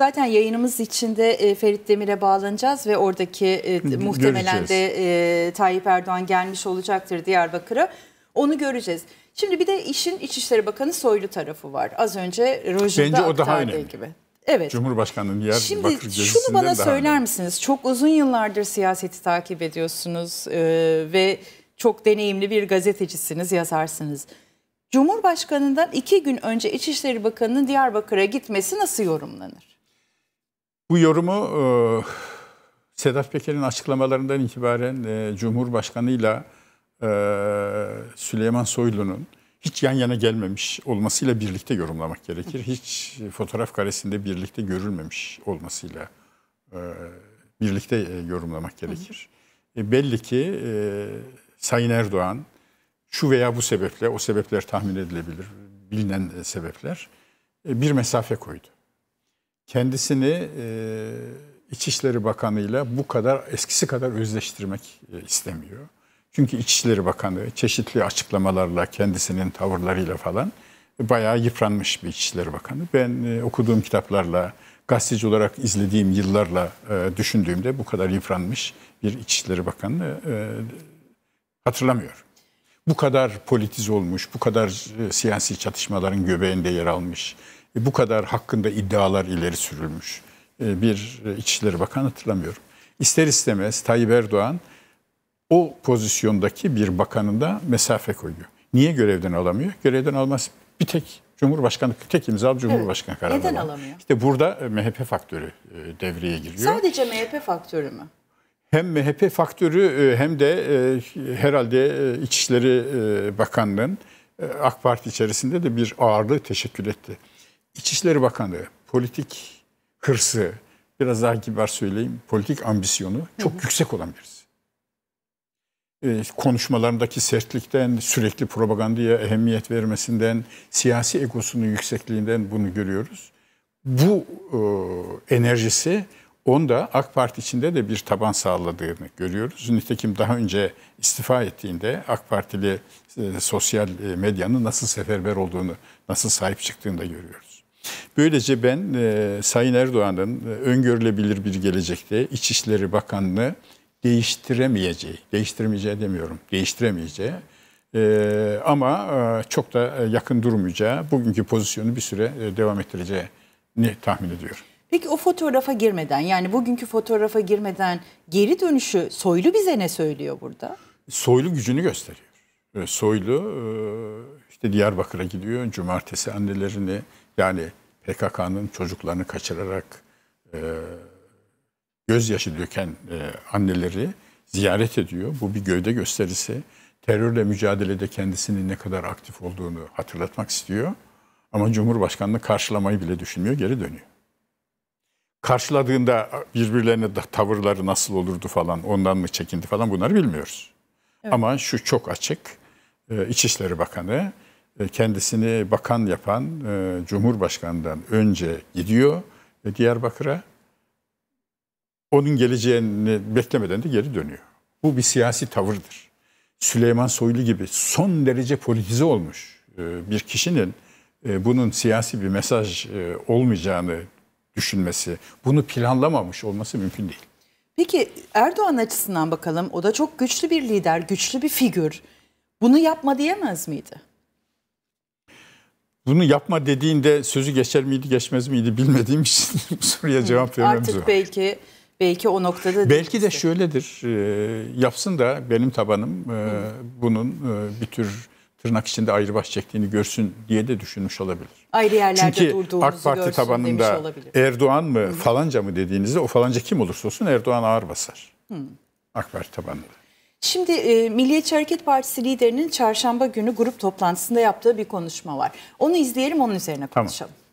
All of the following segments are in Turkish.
Zaten yayınımız içinde e, Ferit Demir'e bağlanacağız ve oradaki e, muhtemelen de e, Tayyip Erdoğan gelmiş olacaktır Diyarbakır'a. Onu göreceğiz. Şimdi bir de işin İçişleri Bakanı Soylu tarafı var. Az önce Rojin'de Bence o daha önemli. gibi. Evet. Cumhurbaşkanının yer Şimdi şunu bana söyler önemli. misiniz? Çok uzun yıllardır siyaseti takip ediyorsunuz e, ve çok deneyimli bir gazetecisiniz, yazarsınız. Cumhurbaşkanından iki gün önce İçişleri Bakanı'nın Diyarbakır'a gitmesi nasıl yorumlanır? Bu yorumu e, Sedat Peker'in açıklamalarından itibaren e, Cumhurbaşkanı'yla e, Süleyman Soylu'nun hiç yan yana gelmemiş olmasıyla birlikte yorumlamak gerekir. Hiç fotoğraf karesinde birlikte görülmemiş olmasıyla e, birlikte e, yorumlamak gerekir. E, belli ki e, Sayın Erdoğan şu veya bu sebeple, o sebepler tahmin edilebilir, bilinen e, sebepler, e, bir mesafe koydu kendisini e, İçişleri Bakanı ile bu kadar eskisi kadar özleştirmek e, istemiyor. Çünkü İçişleri Bakanı çeşitli açıklamalarla kendisinin tavırlarıyla falan e, bayağı yıpranmış bir İçişleri Bakanı. Ben e, okuduğum kitaplarla gazeteci olarak izlediğim yıllarla düşündüğümde bu kadar yıpranmış bir İçişleri Bakanı hatırlamıyorum. Bu kadar politiz olmuş, bu kadar siyasi çatışmaların göbeğinde yer almış, e, bu kadar hakkında iddialar ileri sürülmüş e, bir e, İçişleri Bakanı hatırlamıyorum. İster istemez Tayyip Erdoğan o pozisyondaki bir bakanında mesafe koyuyor. Niye görevden alamıyor? Görevden almaz bir tek Cumhurbaşkanı tek imzalı Cumhurbaşkanı evet. kararı. Neden var. alamıyor? İşte burada MHP faktörü devreye giriyor. Sadece MHP faktörü mü? Hem MHP faktörü hem de herhalde İçişleri Bakanlığı'nın AK Parti içerisinde de bir ağırlığı teşekkür etti. İçişleri Bakanı politik hırsı, biraz daha kibar söyleyeyim, politik ambisyonu çok hı hı. yüksek olan birisi. E, konuşmalarındaki sertlikten, sürekli propagandaya ehemmiyet vermesinden, siyasi egosunun yüksekliğinden bunu görüyoruz. Bu e, enerjisi onda AK Parti içinde de bir taban sağladığını görüyoruz. Nitekim daha önce istifa ettiğinde AK Partili e, sosyal e, medyanın nasıl seferber olduğunu, nasıl sahip çıktığını da görüyoruz. Böylece ben e, Sayın Erdoğan'ın e, öngörülebilir bir gelecekte İçişleri Bakanlığı değiştiremeyeceği, değiştiremeyeceği demiyorum, değiştiremeyeceği e, ama e, çok da e, yakın durmayacağı, bugünkü pozisyonu bir süre e, devam ettireceğini tahmin ediyorum. Peki o fotoğrafa girmeden yani bugünkü fotoğrafa girmeden geri dönüşü Soylu bize ne söylüyor burada? Soylu gücünü gösteriyor. E, Soylu işte Diyarbakır'a gidiyor. Cumartesi annelerini yani PKK'nın çocuklarını kaçırarak e, gözyaşı döken e, anneleri ziyaret ediyor. Bu bir gövde gösterisi. Terörle mücadelede kendisinin ne kadar aktif olduğunu hatırlatmak istiyor. Ama Cumhurbaşkanlığı karşılamayı bile düşünmüyor, geri dönüyor. Karşıladığında birbirlerine da tavırları nasıl olurdu falan, ondan mı çekindi falan bunları bilmiyoruz. Evet. Ama şu çok açık. E, İçişleri Bakanı e, kendisini bakan yapan e, Cumhurbaşkanı'ndan önce gidiyor e, Diyarbakır'a. Onun geleceğini beklemeden de geri dönüyor. Bu bir siyasi tavırdır. Süleyman Soylu gibi son derece politize olmuş e, bir kişinin bunun siyasi bir mesaj olmayacağını düşünmesi, bunu planlamamış olması mümkün değil. Peki Erdoğan açısından bakalım. O da çok güçlü bir lider, güçlü bir figür. Bunu yapma diyemez miydi? Bunu yapma dediğinde sözü geçer miydi geçmez miydi bilmediğim için bu soruya cevap vermemiz Artık var. belki belki o noktada Belki de şöyledir. E, yapsın da benim tabanım e, bunun e, bir tür tırnak içinde ayrı baş çektiğini görsün diye de düşünmüş olabilir. Ayrı yerlerde Çünkü durduğumuzu AK Parti tabanında Erdoğan mı Hı. falanca mı dediğinizde o falanca kim olursa olsun Erdoğan ağır basar. Hı. AK Parti tabanında. Şimdi e, Milliyetçi Hareket Partisi liderinin çarşamba günü grup toplantısında yaptığı bir konuşma var. Onu izleyelim onun üzerine konuşalım. Tamam.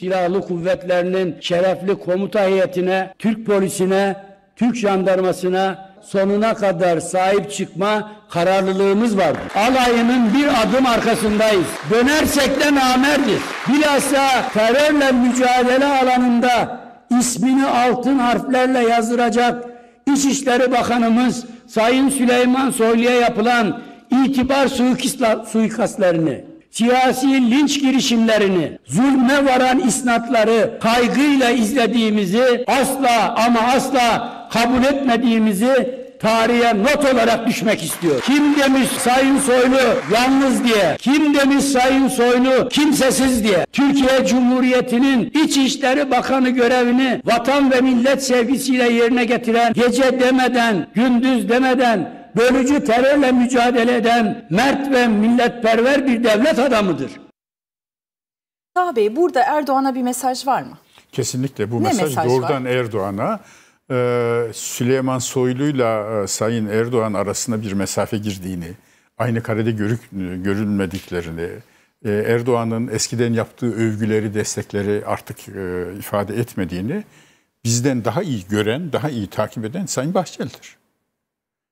Silahlı kuvvetlerinin şerefli komuta heyetine, Türk polisine, Türk jandarmasına sonuna kadar sahip çıkma kararlılığımız var. Alayının bir adım arkasındayız. Dönersek de namerdir. Bilhassa terörle mücadele alanında ismini altın harflerle yazdıracak Dışişleri Bakanımız Sayın Süleyman Soylu'ya yapılan itibar suikastlarını, siyasi linç girişimlerini, zulme varan isnatları kaygıyla izlediğimizi asla ama asla kabul etmediğimizi tarihe not olarak düşmek istiyor. Kim demiş Sayın Soylu yalnız diye, kim demiş Sayın Soylu kimsesiz diye. Türkiye Cumhuriyeti'nin İçişleri Bakanı görevini vatan ve millet sevgisiyle yerine getiren, gece demeden, gündüz demeden, bölücü terörle mücadele eden mert ve milletperver bir devlet adamıdır. Tabii burada Erdoğan'a bir mesaj var mı? Kesinlikle bu mesaj, mesaj doğrudan Erdoğan'a ee, Süleyman Soylu'yla e, Sayın Erdoğan arasında bir mesafe girdiğini, aynı karede görük, görülmediklerini, e, Erdoğan'ın eskiden yaptığı övgüleri, destekleri artık e, ifade etmediğini bizden daha iyi gören, daha iyi takip eden Sayın Bahçeli'dir.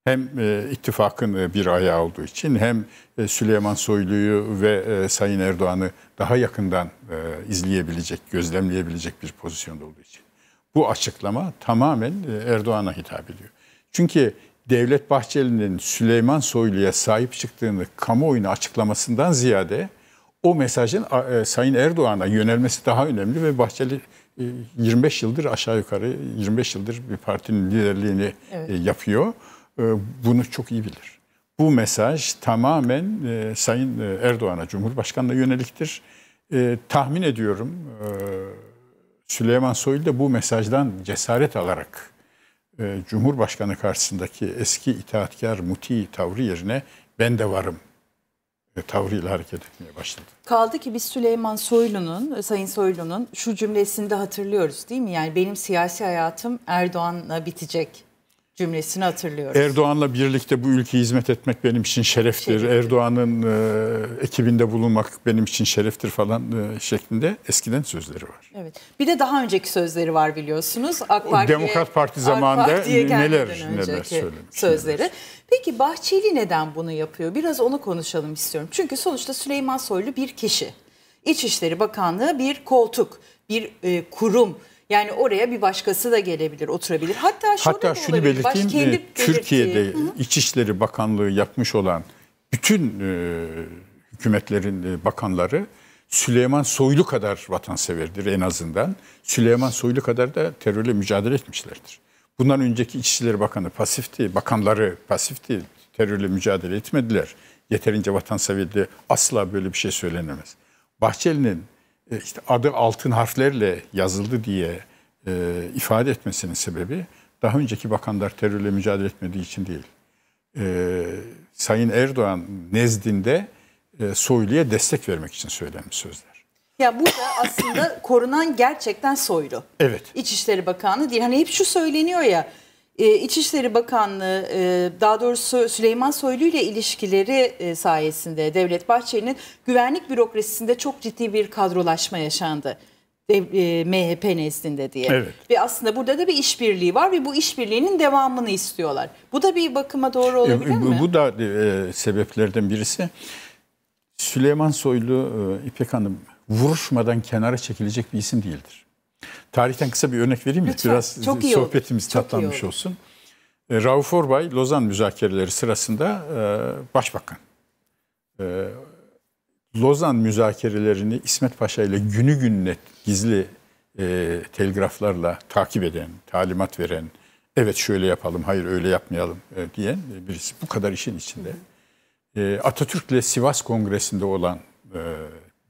Hem ittifakın bir ayağı olduğu için hem Süleyman Soylu'yu ve Sayın Erdoğan'ı daha yakından izleyebilecek, gözlemleyebilecek bir pozisyonda olduğu için. Bu açıklama tamamen e, Erdoğan'a hitap ediyor. Çünkü Devlet Bahçeli'nin Süleyman Soylu'ya sahip çıktığını kamuoyuna açıklamasından ziyade o mesajın e, Sayın Erdoğan'a yönelmesi daha önemli ve Bahçeli 25 e, yıldır aşağı yukarı 25 yıldır bir partinin liderliğini evet. yapıyor. Bunu çok iyi bilir. Bu mesaj tamamen Sayın Erdoğan'a Cumhurbaşkanı'na yöneliktir. Tahmin ediyorum Süleyman Soylu da bu mesajdan cesaret alarak e, Cumhurbaşkanı karşısındaki eski itaatkar muti tavrı yerine ben de varım e, tavrıyla hareket etmeye başladı. Kaldı ki biz Süleyman Soylu'nun, e, Sayın Soylu'nun şu cümlesini de hatırlıyoruz değil mi? Yani benim siyasi hayatım Erdoğan'la bitecek cümlesini hatırlıyoruz. Erdoğan'la birlikte bu ülkeye hizmet etmek benim için şereftir. şereftir. Erdoğan'ın e, ekibinde bulunmak benim için şereftir falan e, şeklinde eskiden sözleri var. Evet. Bir de daha önceki sözleri var biliyorsunuz. AK Parti Demokrat Parti zamanında neler neler söylemiş. Sözleri. Neler. Peki Bahçeli neden bunu yapıyor? Biraz onu konuşalım istiyorum. Çünkü sonuçta Süleyman Soylu bir kişi. İçişleri Bakanlığı bir koltuk, bir e, kurum yani oraya bir başkası da gelebilir, oturabilir. Hatta şurada Hatta şunu olabilir. belirteyim, Baş, e, kendi Türkiye'de belirteyim. İçişleri Bakanlığı yapmış olan bütün e, hükümetlerin e, bakanları Süleyman Soylu kadar vatanseverdir en azından. Süleyman Soylu kadar da terörle mücadele etmişlerdir. Bundan önceki İçişleri Bakanı pasifti, bakanları pasifti, terörle mücadele etmediler. Yeterince vatanseverdi asla böyle bir şey söylenemez. Bahçeli'nin e, işte adı altın harflerle yazıldı diye e, ifade etmesinin sebebi daha önceki bakanlar terörle mücadele etmediği için değil. E, Sayın Erdoğan nezdinde e, Soylu'ya destek vermek için söylenmiş sözler. Ya burada aslında korunan gerçekten Soylu. Evet. İçişleri Bakanı değil. Hani hep şu söyleniyor ya ee, İçişleri Bakanlığı e, daha doğrusu Süleyman Soylu ile ilişkileri e, sayesinde Devlet Bahçeli'nin güvenlik bürokrasisinde çok ciddi bir kadrolaşma yaşandı. E, MHP nezdinde diye. Evet. Ve aslında burada da bir işbirliği var ve bu işbirliğinin devamını istiyorlar. Bu da bir bakıma doğru e, olabilir e, bu, mi? Bu da e, sebeplerden birisi. Süleyman Soylu, e, İpek Hanım vuruşmadan kenara çekilecek bir isim değildir. Tarihten kısa bir örnek vereyim mi? Biraz Çok iyi sohbetimiz olur. tatlanmış iyi olsun. E, Rauf Orbay Lozan müzakereleri sırasında e, başbakan. E, Lozan müzakerelerini İsmet Paşa ile günü gününe gizli telgraflarla takip eden, talimat veren, evet şöyle yapalım, hayır öyle yapmayalım diyen birisi bu kadar işin içinde. Atatürk ile Sivas Kongresi'nde olan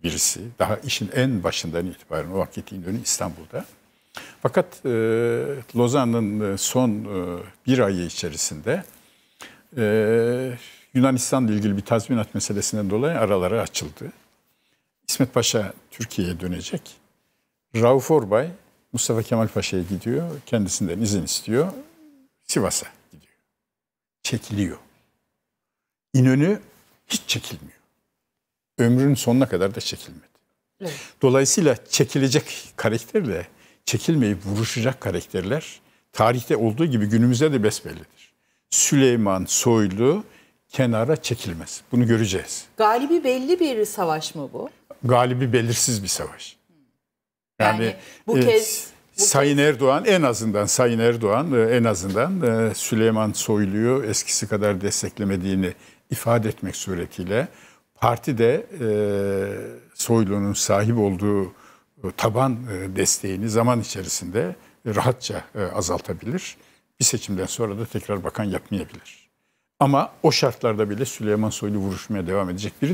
birisi. Daha işin en başından itibaren o vakit İnönü İstanbul'da. Fakat e, Lozan'ın e, son e, bir ayı içerisinde e, Yunanistan'la ilgili bir tazminat meselesinden dolayı araları açıldı. İsmet Paşa Türkiye'ye dönecek. Rauf Orbay Mustafa Kemal Paşa'ya gidiyor. Kendisinden izin istiyor. Sivas'a gidiyor. Çekiliyor. İnönü hiç çekilmiyor ömrünün sonuna kadar da çekilmedi. Evet. Dolayısıyla çekilecek karakterle çekilmeyip vuruşacak karakterler tarihte olduğu gibi günümüzde de besbellidir. Süleyman Soylu kenara çekilmez. Bunu göreceğiz. Galibi belli bir savaş mı bu? Galibi belirsiz bir savaş. Yani, yani bu kez evet, Sayın Erdoğan en azından Sayın Erdoğan e, en azından e, Süleyman Soylu'yu eskisi kadar desteklemediğini ifade etmek suretiyle Parti de e, Soylu'nun sahip olduğu e, taban e, desteğini zaman içerisinde rahatça e, azaltabilir. Bir seçimden sonra da tekrar bakan yapmayabilir. Ama o şartlarda bile Süleyman Soylu vuruşmaya devam edecek biri